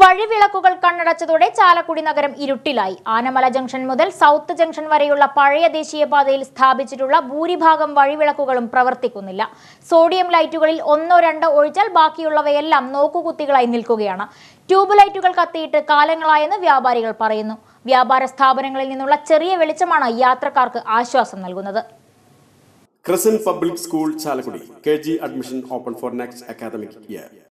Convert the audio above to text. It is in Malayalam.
വഴിവിളക്കുകൾ കണ്ണടച്ചതോടെ ചാലക്കുടി നഗരം ഇരുട്ടിലായി ആനമല ജംഗ്ഷൻ മുതൽ സൗത്ത് ജംഗ്ഷൻ വരെയുള്ള പഴയ ദേശീയപാതയിൽ സ്ഥാപിച്ചിട്ടുള്ള ഭൂരിഭാഗം വഴിവിളക്കുകളും പ്രവർത്തിക്കുന്നില്ല സോഡിയം ലൈറ്റുകളിൽ ഒന്നോ രണ്ടോ ഒഴിച്ചാൽ ബാക്കിയുള്ളവയെല്ലാം നോക്കുകുത്തികളായി നിൽക്കുകയാണ് ട്യൂബ് ലൈറ്റുകൾ കത്തിയിട്ട് കാലങ്ങളായെന്ന് വ്യാപാരികൾ പറയുന്നു വ്യാപാര സ്ഥാപനങ്ങളിൽ നിന്നുള്ള ചെറിയ വെളിച്ചമാണ് യാത്രക്കാർക്ക് ആശ്വാസം നൽകുന്നത് ക്രിസൻ public school Chalakudy K G admission open for next academic year